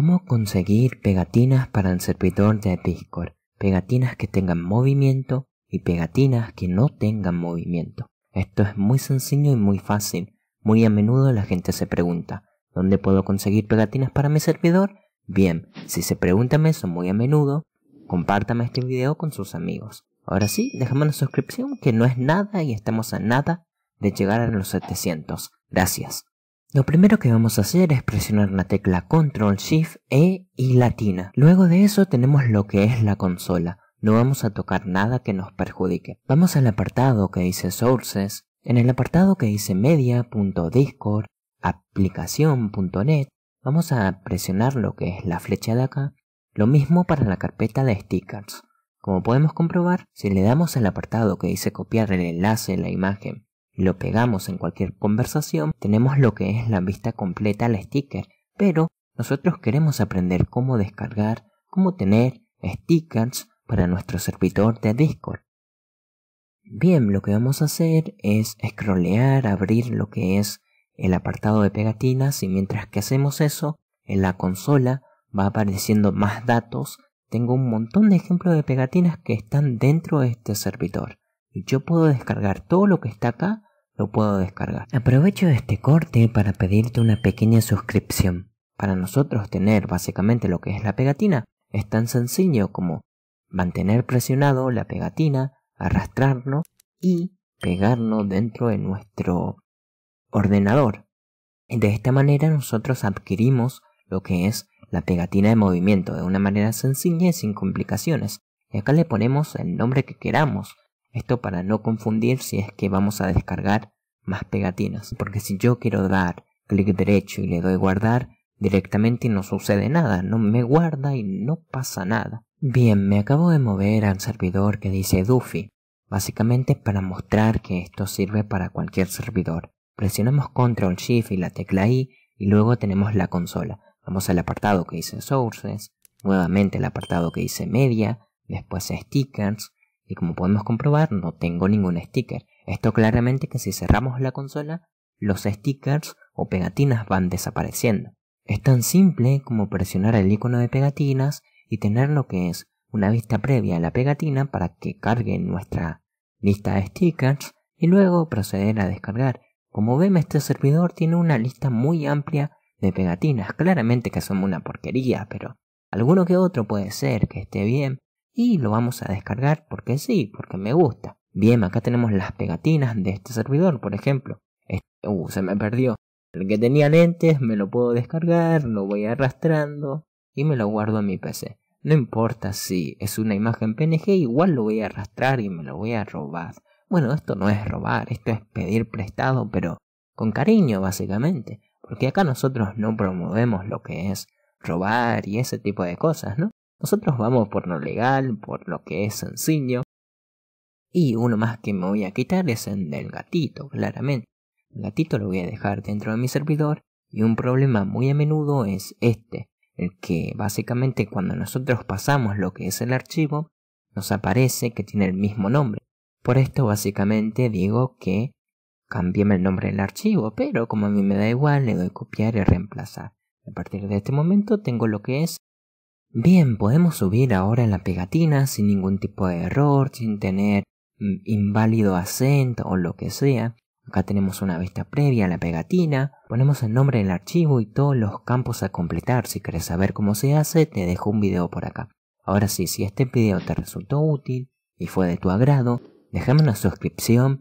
¿Cómo conseguir pegatinas para el servidor de Epicor? Pegatinas que tengan movimiento y pegatinas que no tengan movimiento. Esto es muy sencillo y muy fácil. Muy a menudo la gente se pregunta, ¿dónde puedo conseguir pegatinas para mi servidor? Bien, si se preguntan eso muy a menudo, compártame este video con sus amigos. Ahora sí, déjame una suscripción que no es nada y estamos a nada de llegar a los 700. Gracias. Lo primero que vamos a hacer es presionar la tecla Control Shift E y latina. Luego de eso tenemos lo que es la consola. No vamos a tocar nada que nos perjudique. Vamos al apartado que dice Sources. En el apartado que dice Media.discord, aplicación.net, vamos a presionar lo que es la flecha de acá. Lo mismo para la carpeta de stickers. Como podemos comprobar, si le damos al apartado que dice copiar el enlace de la imagen lo pegamos en cualquier conversación, tenemos lo que es la vista completa al sticker, pero nosotros queremos aprender cómo descargar, cómo tener stickers para nuestro servidor de Discord. Bien, lo que vamos a hacer es scrollear, abrir lo que es el apartado de pegatinas y mientras que hacemos eso, en la consola va apareciendo más datos. Tengo un montón de ejemplos de pegatinas que están dentro de este servidor yo puedo descargar todo lo que está acá, lo puedo descargar. Aprovecho este corte para pedirte una pequeña suscripción. Para nosotros tener básicamente lo que es la pegatina es tan sencillo como mantener presionado la pegatina, arrastrarlo y pegarlo dentro de nuestro ordenador. De esta manera nosotros adquirimos lo que es la pegatina de movimiento de una manera sencilla y sin complicaciones. Y acá le ponemos el nombre que queramos, esto para no confundir si es que vamos a descargar más pegatinas. Porque si yo quiero dar clic derecho y le doy guardar, directamente no sucede nada, no me guarda y no pasa nada. Bien, me acabo de mover al servidor que dice Duffy, básicamente para mostrar que esto sirve para cualquier servidor. Presionamos Control Shift y la tecla I y luego tenemos la consola. Vamos al apartado que dice Sources, nuevamente el apartado que dice Media, después Stickers, y como podemos comprobar no tengo ningún sticker. Esto claramente que si cerramos la consola, los stickers o pegatinas van desapareciendo. Es tan simple como presionar el icono de pegatinas y tener lo que es una vista previa a la pegatina para que cargue nuestra lista de stickers y luego proceder a descargar. Como ven, este servidor tiene una lista muy amplia de pegatinas. Claramente que son una porquería, pero alguno que otro puede ser que esté bien y lo vamos a descargar porque sí, porque me gusta. Bien, acá tenemos las pegatinas de este servidor, por ejemplo. Este, uh, se me perdió. El que tenía lentes me lo puedo descargar, lo voy arrastrando y me lo guardo en mi PC. No importa si es una imagen PNG, igual lo voy a arrastrar y me lo voy a robar. Bueno, esto no es robar, esto es pedir prestado, pero con cariño básicamente, porque acá nosotros no promovemos lo que es robar y ese tipo de cosas, ¿no? Nosotros vamos por lo legal, por lo que es sencillo. Y uno más que me voy a quitar es el del gatito, claramente. El gatito lo voy a dejar dentro de mi servidor y un problema muy a menudo es este, el que básicamente cuando nosotros pasamos lo que es el archivo, nos aparece que tiene el mismo nombre. Por esto básicamente digo que cambiéme el nombre del archivo, pero como a mí me da igual, le doy copiar y reemplazar. A partir de este momento tengo lo que es Bien, podemos subir ahora en la pegatina sin ningún tipo de error, sin tener mm, inválido acento o lo que sea. Acá tenemos una vista previa a la pegatina, ponemos el nombre del archivo y todos los campos a completar. Si quieres saber cómo se hace, te dejo un video por acá. Ahora sí, si este video te resultó útil y fue de tu agrado, déjame una suscripción,